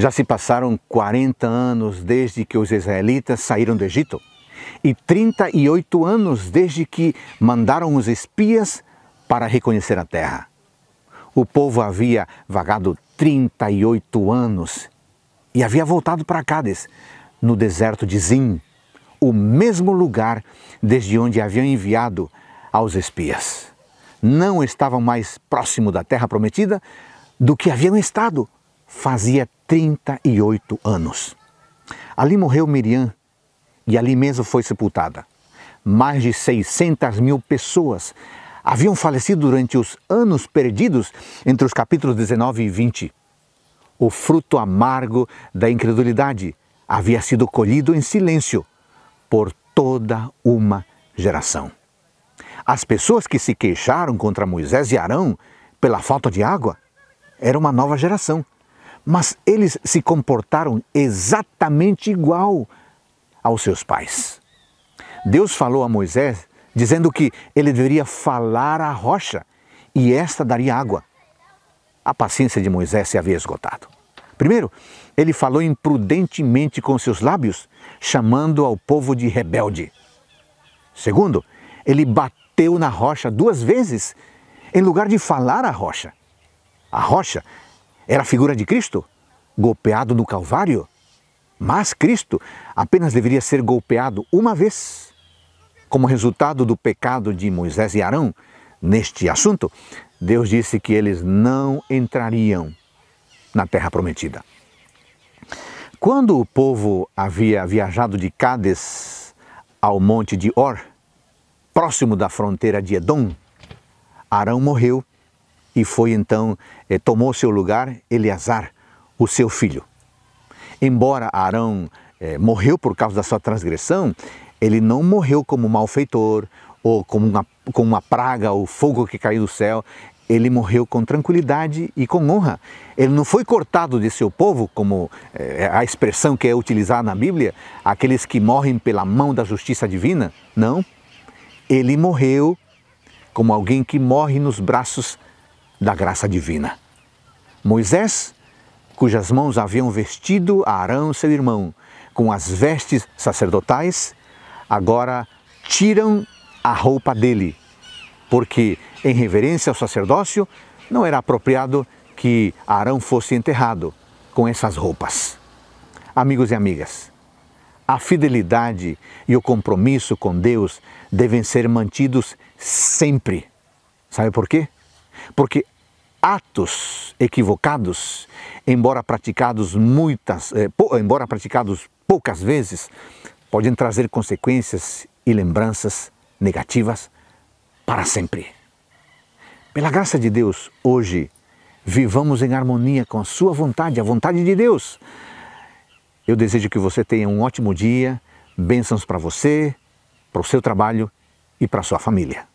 Já se passaram 40 anos desde que os israelitas saíram do Egito e 38 anos desde que mandaram os espias para reconhecer a terra. O povo havia vagado 38 anos e havia voltado para Cádiz, no deserto de Zim, o mesmo lugar desde onde haviam enviado aos espias. Não estavam mais próximo da terra prometida do que haviam estado fazia 38 anos. Ali morreu Miriam e ali mesmo foi sepultada. Mais de 600 mil pessoas haviam falecido durante os anos perdidos entre os capítulos 19 e 20. O fruto amargo da incredulidade havia sido colhido em silêncio por toda uma geração. As pessoas que se queixaram contra Moisés e Arão pela falta de água era uma nova geração mas eles se comportaram exatamente igual aos seus pais. Deus falou a Moisés dizendo que ele deveria falar à rocha e esta daria água. A paciência de Moisés se havia esgotado. Primeiro, ele falou imprudentemente com seus lábios, chamando ao povo de rebelde. Segundo, ele bateu na rocha duas vezes, em lugar de falar à rocha. A rocha era a figura de Cristo, golpeado no Calvário. Mas Cristo apenas deveria ser golpeado uma vez. Como resultado do pecado de Moisés e Arão neste assunto, Deus disse que eles não entrariam na terra prometida. Quando o povo havia viajado de Cádiz ao monte de Or, próximo da fronteira de Edom, Arão morreu e foi então, eh, tomou seu lugar Eleazar, o seu filho. Embora Arão eh, morreu por causa da sua transgressão, ele não morreu como malfeitor ou como uma, como uma praga ou fogo que caiu do céu. Ele morreu com tranquilidade e com honra. Ele não foi cortado de seu povo, como eh, a expressão que é utilizada na Bíblia, aqueles que morrem pela mão da justiça divina. Não. Ele morreu como alguém que morre nos braços da graça divina. Moisés, cujas mãos haviam vestido a Arão, seu irmão, com as vestes sacerdotais, agora tiram a roupa dele, porque, em reverência ao sacerdócio, não era apropriado que Arão fosse enterrado com essas roupas. Amigos e amigas, a fidelidade e o compromisso com Deus devem ser mantidos sempre. Sabe por quê? Porque atos equivocados, embora praticados muitas, eh, embora praticados poucas vezes, podem trazer consequências e lembranças negativas para sempre. Pela graça de Deus, hoje vivamos em harmonia com a sua vontade, a vontade de Deus. Eu desejo que você tenha um ótimo dia, bênçãos para você, para o seu trabalho e para a sua família.